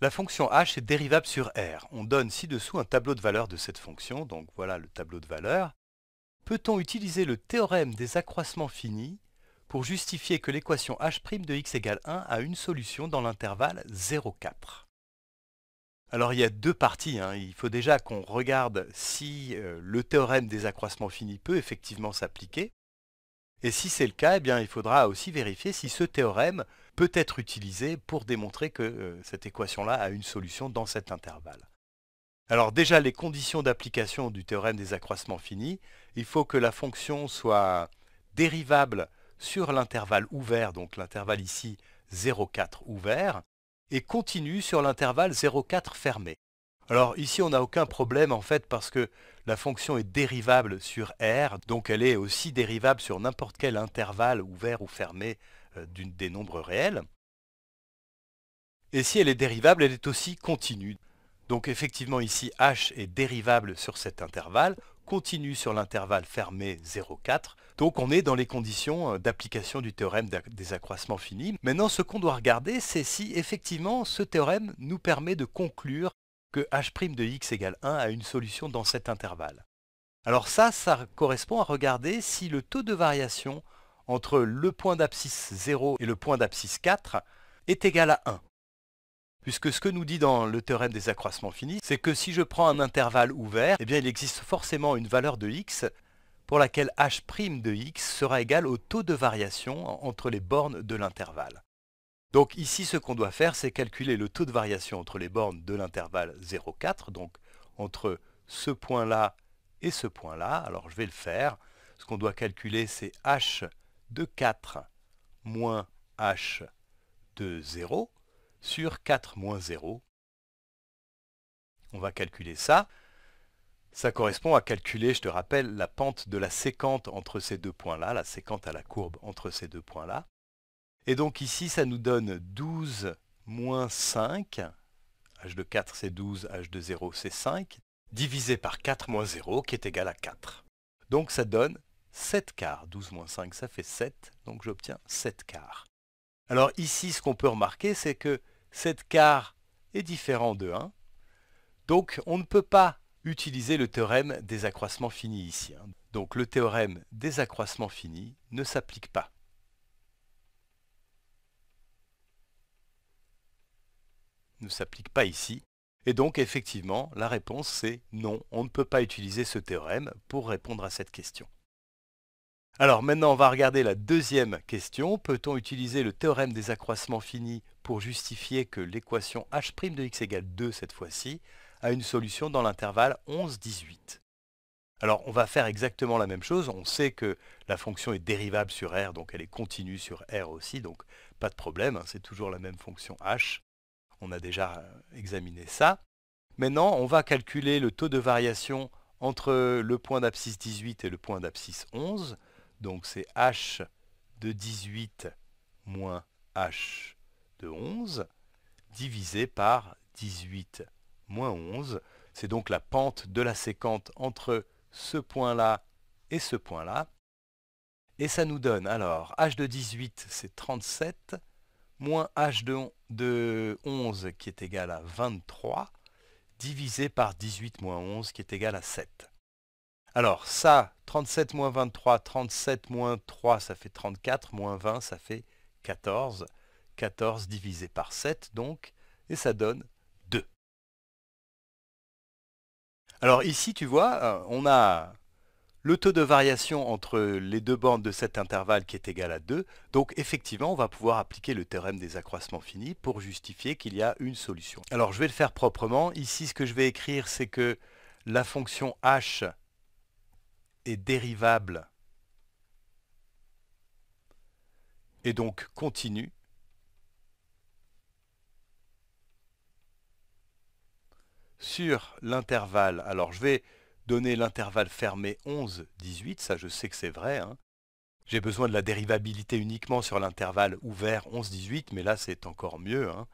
La fonction h est dérivable sur r. On donne ci-dessous un tableau de valeurs de cette fonction, donc voilà le tableau de valeurs. Peut-on utiliser le théorème des accroissements finis pour justifier que l'équation h' de x égale 1 a une solution dans l'intervalle 0,4 alors il y a deux parties. Hein. Il faut déjà qu'on regarde si euh, le théorème des accroissements finis peut effectivement s'appliquer. Et si c'est le cas, eh bien, il faudra aussi vérifier si ce théorème peut être utilisé pour démontrer que euh, cette équation-là a une solution dans cet intervalle. Alors déjà, les conditions d'application du théorème des accroissements finis, il faut que la fonction soit dérivable sur l'intervalle ouvert, donc l'intervalle ici 0,4 ouvert, et continue sur l'intervalle 0,4 fermé. Alors ici, on n'a aucun problème en fait parce que la fonction est dérivable sur R, donc elle est aussi dérivable sur n'importe quel intervalle ouvert ou fermé euh, des nombres réels. Et si elle est dérivable, elle est aussi continue. Donc effectivement ici h est dérivable sur cet intervalle, continue sur l'intervalle fermé 0,4. Donc on est dans les conditions euh, d'application du théorème des accroissements finis. Maintenant ce qu'on doit regarder c'est si effectivement ce théorème nous permet de conclure que h' de x égale 1 a une solution dans cet intervalle. Alors ça, ça correspond à regarder si le taux de variation entre le point d'abscisse 0 et le point d'abscisse 4 est égal à 1. Puisque ce que nous dit dans le théorème des accroissements finis, c'est que si je prends un intervalle ouvert, eh bien il existe forcément une valeur de x pour laquelle h' de x sera égal au taux de variation entre les bornes de l'intervalle. Donc ici, ce qu'on doit faire, c'est calculer le taux de variation entre les bornes de l'intervalle 0,4, donc entre ce point-là et ce point-là. Alors je vais le faire. Ce qu'on doit calculer, c'est h de 4 moins h de 0 sur 4 moins 0. On va calculer ça. Ça correspond à calculer, je te rappelle, la pente de la séquente entre ces deux points-là, la séquente à la courbe entre ces deux points-là. Et donc ici, ça nous donne 12 moins 5. H de 4, c'est 12. H de 0, c'est 5. Divisé par 4 moins 0, qui est égal à 4. Donc ça donne 7 quarts. 12 moins 5, ça fait 7. Donc j'obtiens 7 quarts. Alors ici, ce qu'on peut remarquer, c'est que 7 quarts est différent de 1. Donc on ne peut pas utiliser le théorème des accroissements finis ici. Hein. Donc le théorème des accroissements finis ne s'applique pas. ne s'applique pas ici. Et donc effectivement, la réponse c'est non, on ne peut pas utiliser ce théorème pour répondre à cette question. Alors maintenant, on va regarder la deuxième question. Peut-on utiliser le théorème des accroissements finis pour justifier que l'équation h' de x égale 2 cette fois-ci a une solution dans l'intervalle 11-18 alors on va faire exactement la même chose, on sait que la fonction est dérivable sur R, donc elle est continue sur R aussi, donc pas de problème, hein, c'est toujours la même fonction h on a déjà euh, examiné ça. Maintenant, on va calculer le taux de variation entre le point d'abscisse 18 et le point d'abscisse 11. Donc c'est h de 18 moins h de 11 divisé par 18 moins 11. C'est donc la pente de la séquente entre ce point-là et ce point-là. Et ça nous donne alors h de 18 c'est 37, moins h de, 11 qui est égal à 23, divisé par 18 moins 11 qui est égal à 7. Alors ça, 37 moins 23, 37 moins 3, ça fait 34, moins 20, ça fait 14. 14 divisé par 7, donc, et ça donne 2. Alors ici, tu vois, euh, on a le taux de variation entre les deux bandes de cet intervalle qui est égal à 2, donc effectivement on va pouvoir appliquer le théorème des accroissements finis pour justifier qu'il y a une solution. Alors je vais le faire proprement, ici ce que je vais écrire c'est que la fonction h est dérivable et donc continue sur l'intervalle. Alors je vais donner l'intervalle fermé 11-18, ça je sais que c'est vrai. Hein. J'ai besoin de la dérivabilité uniquement sur l'intervalle ouvert 11-18, mais là c'est encore mieux. Hein.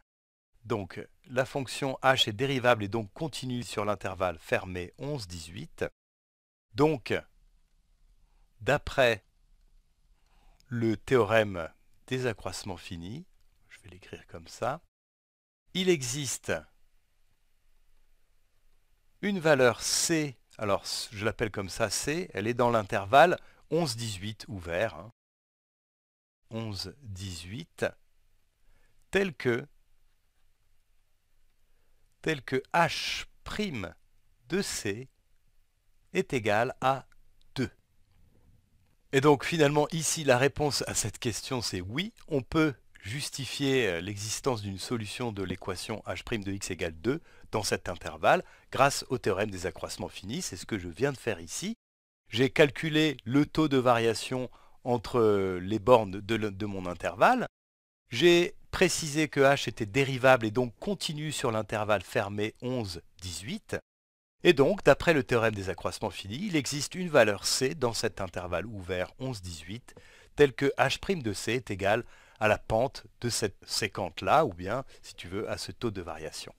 Donc la fonction h est dérivable et donc continue sur l'intervalle fermé 11-18. Donc, d'après le théorème des accroissements finis, je vais l'écrire comme ça, il existe une valeur c alors je l'appelle comme ça C, elle est dans l'intervalle 11-18 ouvert, 11-18, hein. tel que, tel que H' de C est égal à 2. Et donc finalement ici la réponse à cette question c'est oui, on peut justifier euh, l'existence d'une solution de l'équation h' de x égale 2 dans cet intervalle grâce au théorème des accroissements finis. C'est ce que je viens de faire ici. J'ai calculé le taux de variation entre euh, les bornes de, mon intervalle. J'ai précisé que h était dérivable et donc continue sur l'intervalle fermé 11-18. Et donc, d'après le théorème des accroissements finis, il existe une valeur c dans cet intervalle ouvert 11-18, telle que h' de c est égale à la pente de cette séquence là ou bien, si tu veux, à ce taux de variation.